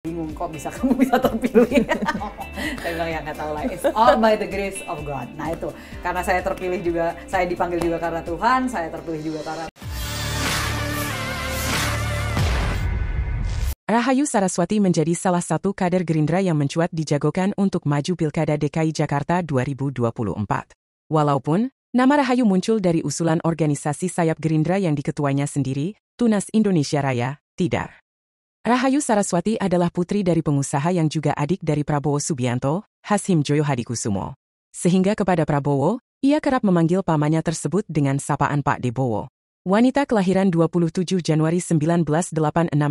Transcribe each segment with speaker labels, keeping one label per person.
Speaker 1: bingung kok bisa kamu bisa terpilih. saya bilang ya nggak tahu lah. It's all by the grace of God. Nah itu karena saya terpilih juga, saya dipanggil juga karena Tuhan, saya terpilih juga karena. Rahayu Saraswati menjadi salah satu kader Gerindra yang mencuat dijagokan untuk maju Pilkada DKI Jakarta 2024. Walaupun nama Rahayu muncul dari usulan organisasi sayap Gerindra yang diketuanya sendiri, Tunas Indonesia Raya, tidak. Rahayu Saraswati adalah putri dari pengusaha yang juga adik dari Prabowo Subianto, Hasim Joyo Hadikusumo. Sehingga kepada Prabowo, ia kerap memanggil pamannya tersebut dengan sapaan Pak Debowo. Wanita kelahiran 27 Januari 1986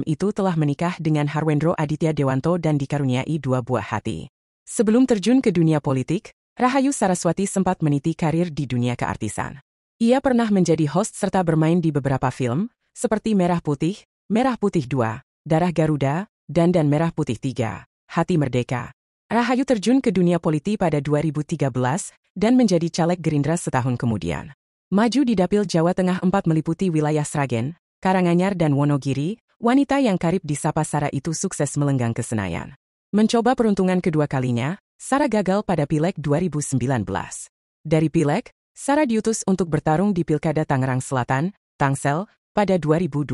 Speaker 1: itu telah menikah dengan Harwendro Aditya Dewanto dan dikaruniai dua buah hati. Sebelum terjun ke dunia politik, Rahayu Saraswati sempat meniti karir di dunia keartisan. Ia pernah menjadi host serta bermain di beberapa film, seperti Merah Putih, Merah Putih 2, Darah Garuda, dan dan Merah Putih 3, Hati Merdeka. Rahayu terjun ke dunia politik pada 2013 dan menjadi caleg Gerindra setahun kemudian. Maju di Dapil Jawa Tengah 4 meliputi wilayah Sragen, Karanganyar dan Wonogiri, wanita yang karib di Sapa Sara itu sukses melenggang ke Senayan. Mencoba peruntungan kedua kalinya, Sara gagal pada Pileg 2019. Dari Pileg, Sara diutus untuk bertarung di Pilkada Tangerang Selatan, Tangsel, pada 2020.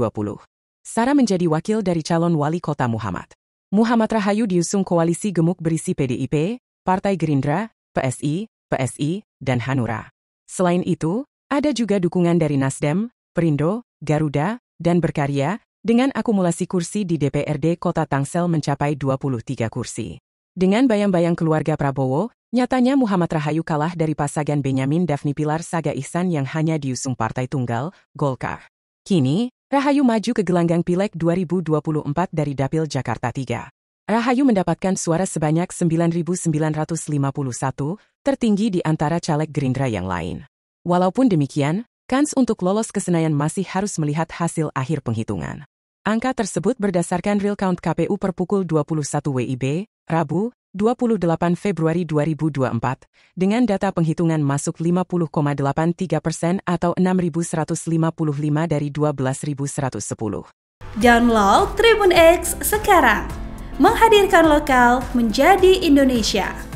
Speaker 1: Sarah menjadi wakil dari calon wali kota Muhammad. Muhammad Rahayu diusung koalisi gemuk berisi PDIP, Partai Gerindra, PSI, PSI, dan Hanura. Selain itu, ada juga dukungan dari Nasdem, Perindo, Garuda, dan Berkarya, dengan akumulasi kursi di DPRD Kota Tangsel mencapai 23 kursi. Dengan bayang-bayang keluarga Prabowo, nyatanya Muhammad Rahayu kalah dari pasangan Benyamin Daphne Pilar Saga Ihsan yang hanya diusung Partai Tunggal, Golkar. Kini, Rahayu maju ke gelanggang pilek 2024 dari Dapil Jakarta 3. Rahayu mendapatkan suara sebanyak 9.951, tertinggi di antara caleg Gerindra yang lain. Walaupun demikian, kans untuk lolos ke Senayan masih harus melihat hasil akhir penghitungan. Angka tersebut berdasarkan real count KPU per pukul 21 WIB, Rabu, 28 Februari 2024, dengan data penghitungan masuk 50,83 persen atau 6.155 dari 12.110. Download Tribun X sekarang, menghadirkan lokal menjadi Indonesia.